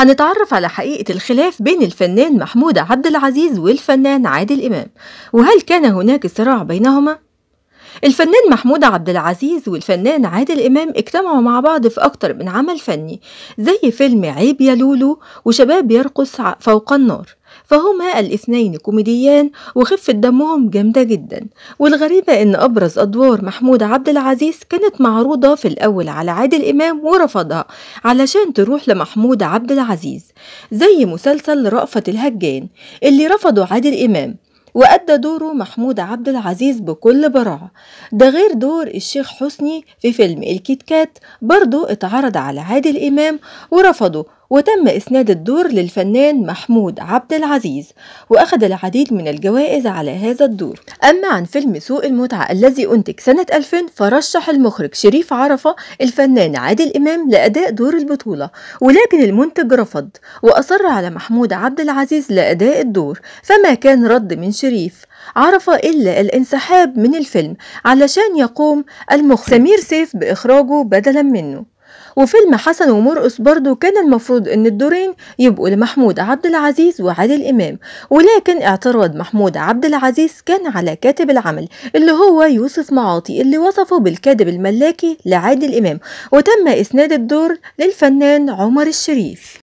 هنتعرف على حقيقة الخلاف بين الفنان محمود عبد العزيز والفنان عادل إمام وهل كان هناك صراع بينهما؟ الفنان محمود عبد العزيز والفنان عادل إمام اجتمعوا مع بعض في أكتر من عمل فني زي فيلم عيب يا لولو وشباب يرقص فوق النار فهما الاثنين كوميديان وخفة دمهم جامدة جدا والغريبة ان ابرز ادوار محمود عبد العزيز كانت معروضة في الاول على عادل امام ورفضها علشان تروح لمحمود عبد العزيز زي مسلسل رأفت الهجان اللي رفضه عادل امام وأدى دوره محمود عبد العزيز بكل براعة ده غير دور الشيخ حسني في فيلم الكيت كات برضه اتعرض على عادل إمام ورفضه وتم إسناد الدور للفنان محمود عبد العزيز وأخذ العديد من الجوائز على هذا الدور أما عن فيلم سوء المتعة الذي أنتج سنة 2000 فرشح المخرج شريف عرفة الفنان عادل إمام لأداء دور البطولة ولكن المنتج رفض وأصر على محمود عبد العزيز لأداء الدور فما كان رد من شريف عرف إلا الانسحاب من الفيلم علشان يقوم المخرج سمير سيف بإخراجه بدلا منه وفيلم حسن ومرقص برضو كان المفروض ان الدورين يبقوا لمحمود عبد العزيز وعادل امام ولكن اعتراض محمود عبد العزيز كان على كاتب العمل اللي هو يوسف معاطي اللي وصفه بالكاتب الملاكي لعادل امام وتم اسناد الدور للفنان عمر الشريف